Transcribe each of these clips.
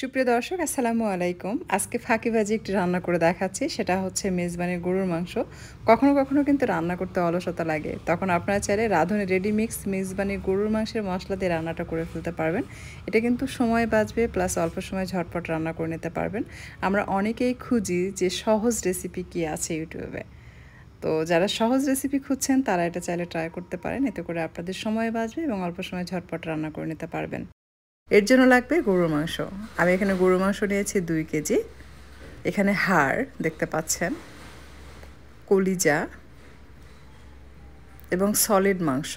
সুপ্রিয় দর্শক আসসালামু আলাইকুম আজকে ফাঁকিবাজি একটি রান্না করে দেখাচ্ছি সেটা হচ্ছে মেজবানের গরুর মাংস কখনো কখনো কিন্তু রান্না করতে অলসতা লাগে তখন আপনারা চাইলে রাঁধুনি রেডিমিক্স মেজবানির গরুর মাংসের মশলা দিয়ে রান্নাটা করে ফেলতে পারবেন এটা কিন্তু সময় বাঁচবে প্লাস অল্প সময় ঝটপট রান্না করে নিতে পারবেন আমরা অনেকেই খুঁজি যে সহজ রেসিপি কি আছে ইউটিউবে তো যারা সহজ রেসিপি খুঁজছেন তারা এটা চাইলে ট্রাই করতে পারেন এতে করে আপনাদের সময় বাঁচবে এবং অল্প সময় ঝটপট রান্না করে নিতে পারবেন এর জন্য লাগবে গরুর মাংস আমি এখানে গরুর মাংস নিয়েছি দুই কেজি এখানে হাড় দেখতে পাচ্ছেন কলিজা এবং সলিড মাংস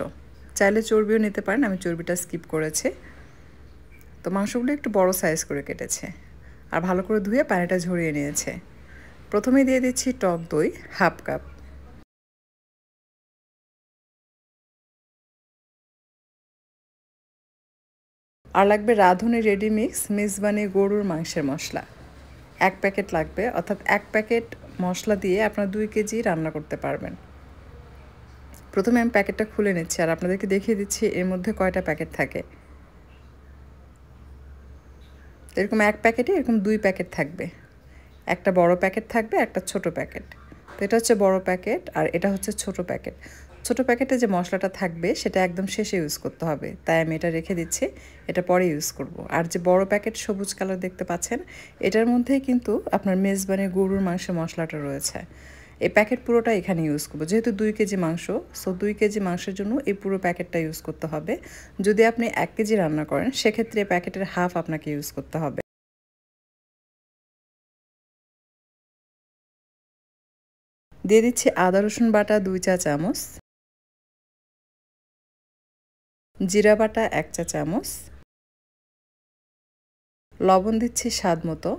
চাইলে চর্বিও নিতে পারেন আমি চর্বিটা স্কিপ করেছি তো মাংসগুলো একটু বড় সাইজ করে কেটেছে আর ভালো করে ধুয়ে পানিটা ঝরিয়ে নিয়েছে প্রথমে দিয়ে দিচ্ছি টক দই হাফ কাপ আর লাগবে রাঁধুনি রেডি মিক্স মেজবানি গরুর মাংসের মশলা এক প্যাকেট লাগবে অর্থাৎ এক প্যাকেট মশলা দিয়ে আপনারা দুই কেজি রান্না করতে পারবেন প্রথমে আমি প্যাকেটটা খুলে নিচ্ছি আর আপনাদেরকে দেখিয়ে দিচ্ছি এর মধ্যে কয়টা প্যাকেট থাকে এরকম এক প্যাকেটে এরকম দুই প্যাকেট থাকবে একটা বড় প্যাকেট থাকবে একটা ছোট প্যাকেট তো এটা হচ্ছে বড় প্যাকেট আর এটা হচ্ছে ছোট প্যাকেট ছোট প্যাকেটে যে মশলাটা থাকবে সেটা একদম শেষে ইউজ করতে হবে তাই আমি এটা রেখে দিচ্ছি এটা পরে ইউজ করব। আর যে বড় প্যাকেট সবুজ কালার দেখতে পাচ্ছেন এটার মধ্যেই কিন্তু আপনার মেজবানি গরুর মাংসের মশলাটা রয়েছে এই প্যাকেট পুরোটা এখানে ইউজ করবো যেহেতু দুই কেজি মাংস সো দুই কেজি মাংসের জন্য এই পুরো প্যাকেটটা ইউজ করতে হবে যদি আপনি এক কেজি রান্না করেন সেক্ষেত্রে প্যাকেটের হাফ আপনাকে ইউজ করতে হবে দিয়ে দিচ্ছি আদা রসুন বাটা দুই চা চামচ জিরা বাটা এক চা চামচ লবণ দিচ্ছি স্বাদ মতো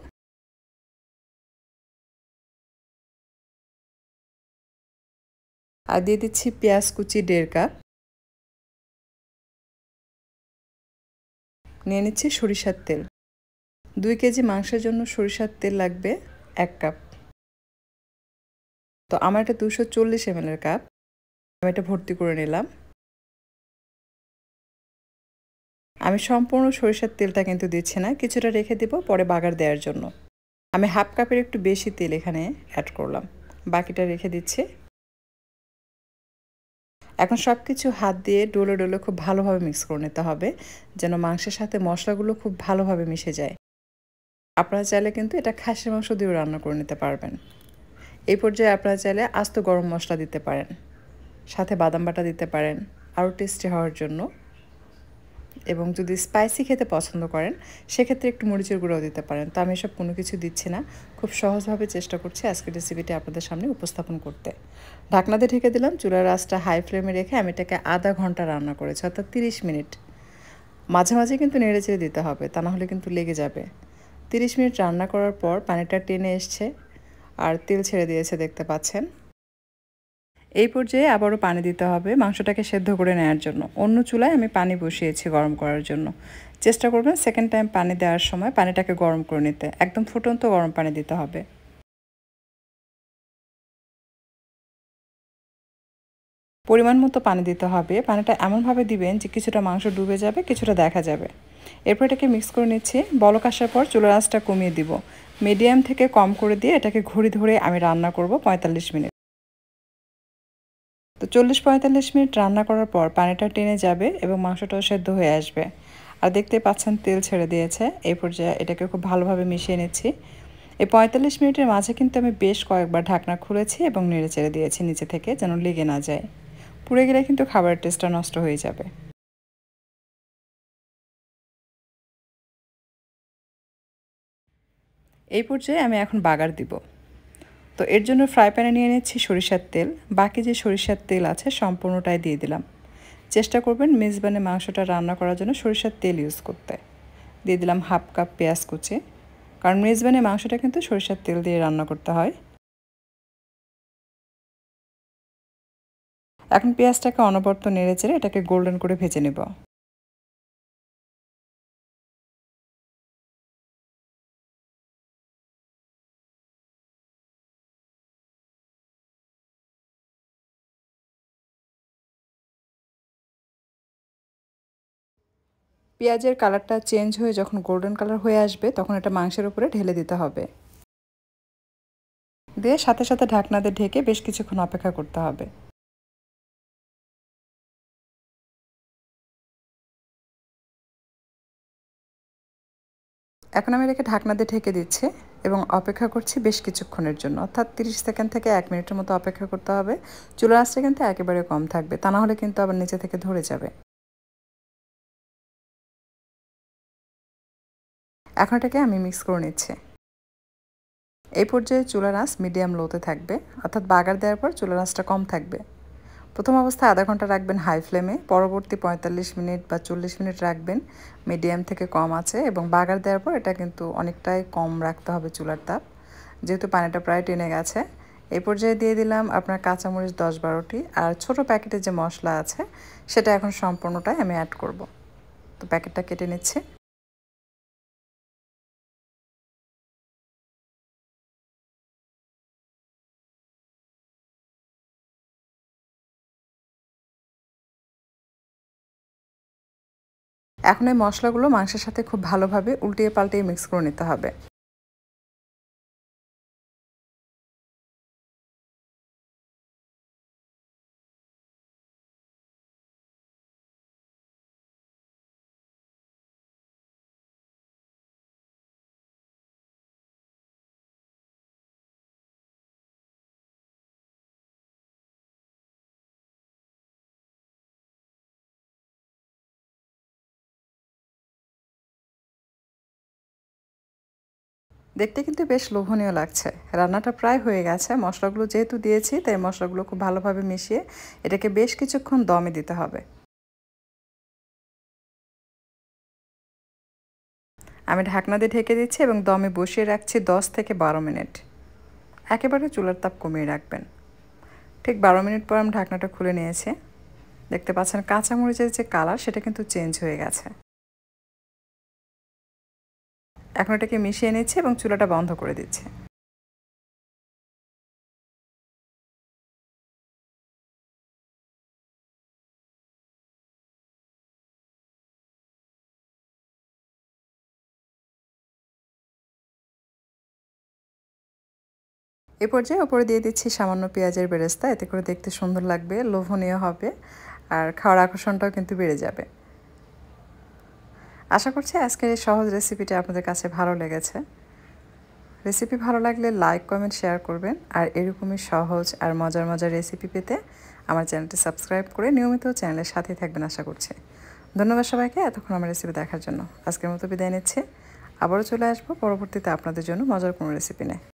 আর দিয়ে দিচ্ছি পেঁয়াজ কুচি দেড় কাপ নিয়ে নিচ্ছি সরিষার তেল দুই কেজি মাংসের জন্য সরিষার তেল লাগবে এক কাপ তো আমার এটা দুশো চল্লিশ এমএলের কাপ আমি এটা ভর্তি করে নিলাম আমি সম্পূর্ণ সরিষার তেলটা কিন্তু দিচ্ছি না কিছুটা রেখে দেব পরে বাগার দেওয়ার জন্য আমি হাফ কাপের একটু বেশি তেল এখানে অ্যাড করলাম বাকিটা রেখে দিচ্ছি এখন সব কিছু হাত দিয়ে ডোলে ডোলে খুব ভালোভাবে মিক্স করে নিতে হবে যেন মাংসের সাথে মশলাগুলো খুব ভালোভাবে মিশে যায় আপনারা চাইলে কিন্তু এটা খাসির মাংস দিয়েও রান্না করে নিতে পারবেন এই পর্যায়ে আপনারা চাইলে আস্ত গরম মশলা দিতে পারেন সাথে বাদাম বাটা দিতে পারেন আরও টেস্টি হওয়ার জন্য এবং যদি স্পাইসি খেতে পছন্দ করেন সেক্ষেত্রে একটু মরিচের গুঁড়াও দিতে পারেন তো আমি এসব কোনো কিছু দিচ্ছি না খুব সহজভাবে চেষ্টা করছি আজকের রেসিপিটি আপনাদের সামনে উপস্থাপন করতে ঢাকনাতে ঢেকে দিলাম চুলার রাসটা হাই ফ্লেমে রেখে আমি এটাকে আধা ঘন্টা রান্না করেছি অর্থাৎ তিরিশ মিনিট মাঝে মাঝে কিন্তু নেড়ে চেড়ে দিতে হবে তা নাহলে কিন্তু লেগে যাবে তিরিশ মিনিট রান্না করার পর পানিটা টেনে এসছে আর তেল ছেড়ে দিয়েছে দেখতে পাচ্ছেন এই পর্যায়ে আবারও পানি দিতে হবে মাংসটাকে সেদ্ধ করে নেওয়ার জন্য অন্য চুলায় আমি পানি বসিয়েছি গরম করার জন্য চেষ্টা করবেন সেকেন্ড টাইম পানি দেওয়ার সময় পানিটাকে গরম করে নিতে একদম ফুটন্ত গরম পানি দিতে হবে পরিমাণ মতো পানি দিতে হবে পানিটা এমনভাবে দিবেন যে কিছুটা মাংস ডুবে যাবে কিছুটা দেখা যাবে এরপর এটাকে মিক্স করে নিচ্ছি বলক আসার পর চুলার আঁচটা কমিয়ে দিব মিডিয়াম থেকে কম করে দিয়ে এটাকে ঘুরি ধরে আমি রান্না করব পঁয়তাল্লিশ মিনিট চল্লিশ পঁয়তাল্লিশ মিনিট রান্না করার পর পানিটা টেনে যাবে এবং মাংসটাও সেদ্ধ হয়ে আসবে আর দেখতে পাচ্ছেন তেল ছেড়ে দিয়েছে এই পর্যায়ে এটাকে খুব ভালোভাবে মিশিয়ে নিচ্ছি এই পঁয়তাল্লিশ মিনিটের মাঝে কিন্তু আমি বেশ কয়েকবার ঢাকনা খুলেছি এবং নেড়ে চেড়ে দিয়েছি নিচে থেকে যেন লেগে না যায় পুড়ে গেলে কিন্তু খাবারের টেস্টটা নষ্ট হয়ে যাবে এই পর্যায়ে আমি এখন বাগার দিব তো এর জন্য ফ্রাই প্যানে নিয়ে নিচ্ছি সরিষার তেল বাকি যে সরিষার তেল আছে সম্পূর্ণটাই দিয়ে দিলাম চেষ্টা করবেন মেজবানে মাংসটা রান্না করার জন্য সরিষার তেল ইউজ করতে দিয়ে দিলাম হাফ কাপ পেঁয়াজ কুচি কারণ মেজবানে মাংসটা কিন্তু সরিষার তেল দিয়ে রান্না করতে হয় এখন পেঁয়াজটাকে অনবর্ত নেড়ে চেড়ে এটাকে গোল্ডেন করে ভেজে নেব পেঁয়াজের কালারটা চেঞ্জ হয়ে যখন গোল্ডেন কালার হয়ে আসবে তখন এটা মাংসের উপরে ঢেলে দিতে হবে দিয়ে সাথে সাথে ঢাকনা দিয়ে ঢেকে বেশ কিছুক্ষণ অপেক্ষা করতে হবে এখন আমি এটাকে ঢাকনা দিয়ে ঢেকে দিচ্ছি এবং অপেক্ষা করছি বেশ কিছুক্ষণের জন্য অর্থাৎ তিরিশ সেকেন্ড থেকে এক মিনিটের মতো অপেক্ষা করতে হবে চুলার আঁচটা কিন্তু একেবারে কম থাকবে তা না হলে কিন্তু আবার নিচে থেকে ধরে যাবে এখন এটাকে আমি মিক্স করে নিচ্ছি এই পর্যায়ে চুলার আঁচ মিডিয়াম লোতে থাকবে অর্থাৎ বাগার দেওয়ার পর চুলার আঁচটা কম থাকবে প্রথম অবস্থায় আধা ঘন্টা রাখবেন হাই ফ্লেমে পরবর্তী পঁয়তাল্লিশ মিনিট বা চল্লিশ মিনিট রাখবেন মিডিয়াম থেকে কম আছে এবং বাগার দেওয়ার পর এটা কিন্তু অনেকটাই কম রাখতে হবে চুলার তাপ যেহেতু পানিটা প্রায় টেনে গেছে এই পর্যায়ে দিয়ে দিলাম আপনার কাঁচামরিচ দশ বারোটি আর ছোট প্যাকেটে যে মশলা আছে সেটা এখন সম্পূর্ণটাই আমি অ্যাড করব তো প্যাকেটটা কেটে নিচ্ছি এখন এই মশলাগুলো মাংসের সাথে খুব ভালোভাবে উল্টিয়ে পাল্টিয়ে মিক্স করে নিতে হবে দেখতে কিন্তু বেশ লোভনীয় লাগছে রান্নাটা প্রায় হয়ে গেছে মশলাগুলো যেহেতু দিয়েছি তাই মশলাগুলো খুব ভালোভাবে মিশিয়ে এটাকে বেশ কিছুক্ষণ দমে দিতে হবে আমি ঢাকনা দিয়ে ঢেকে দিচ্ছি এবং দমে বসিয়ে রাখছি দশ থেকে বারো মিনিট একেবারে চুলার তাপ কমিয়ে রাখবেন ঠিক বারো মিনিট পর আমি ঢাকনাটা খুলে নিয়েছি দেখতে পাচ্ছেন কাঁচামরিচের যে কালার সেটা কিন্তু চেঞ্জ হয়ে গেছে এখন এটাকে মিশিয়ে নিচ্ছে এবং চুলাটা বন্ধ করে দিচ্ছে এ পর্যায়ে ওপরে দিয়ে দিচ্ছি সামান্য পেঁয়াজের বেরেস্তা এতে করে দেখতে সুন্দর লাগবে লোভনীয় হবে আর খাওয়ার আকর্ষণটাও কিন্তু বেড়ে যাবে আশা করছি আজকের এই সহজ রেসিপিটা আপনাদের কাছে ভালো লেগেছে রেসিপি ভালো লাগলে লাইক কমেন্ট শেয়ার করবেন আর এরকমই সহজ আর মজার মজার রেসিপি পেতে আমার চ্যানেলটি সাবস্ক্রাইব করে নিয়মিত চ্যানেলের সাথেই থাকবেন আশা করছি ধন্যবাদ সবাইকে এতক্ষণ আমার রেসিপি দেখার জন্য আজকের মতো বিদায় নিচ্ছি আবারও চলে আসবো পরবর্তীতে আপনাদের জন্য মজার কোনো রেসিপি নেই